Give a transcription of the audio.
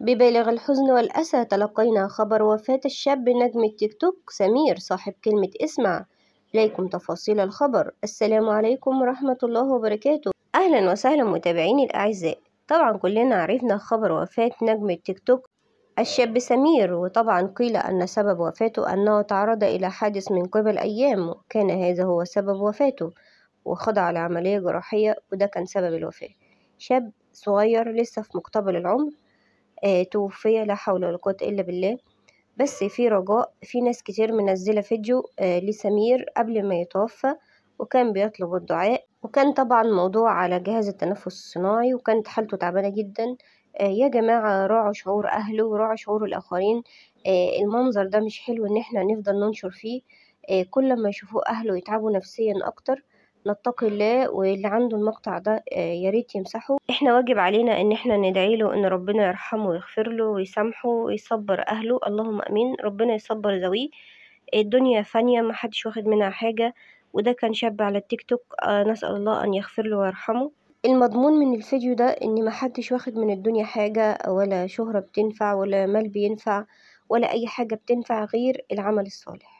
ببالغ الحزن والأسى تلقينا خبر وفاة الشاب نجم التيك توك سمير صاحب كلمة اسمع إليكم تفاصيل الخبر السلام عليكم ورحمة الله وبركاته أهلا وسهلا متابعيني الأعزاء طبعا كلنا عرفنا خبر وفاة نجم التيك توك الشاب سمير وطبعا قيل أن سبب وفاته أنه تعرض إلى حادث من قبل أيام كان هذا هو سبب وفاته وخضع لعملية جراحية وده كان سبب الوفاة شاب صغير لسه في مقتبل العمر آه، توفي لا حول ولا قوة إلا بالله بس في رجاء في ناس كتير منزلة فيديو آه، لسمير قبل ما يتوفى وكان بيطلب الدعاء وكان طبعا موضوع على جهاز التنفس الصناعي وكانت حالته تعبانة جدا آه، يا جماعة راعوا شعور أهله وراعوا شعور الآخرين المنظر ده مش حلو إن احنا نفضل ننشر فيه كل ما يشوفوه أهله يتعبوا نفسيا أكتر نتقي الله واللي عنده المقطع ده آه، يا ريت يمسحه احنا واجب علينا ان احنا ندعي له ان ربنا يرحمه ويغفر له ويسامحه ويصبر اهله اللهم امين ربنا يصبر ذويه الدنيا فانية محدش واخد منها حاجة وده كان شاب على التيك توك آه، نسأل الله أن يغفر له ويرحمه المضمون من الفيديو ده إن محدش واخد من الدنيا حاجة ولا شهرة بتنفع ولا مال بينفع ولا أي حاجة بتنفع غير العمل الصالح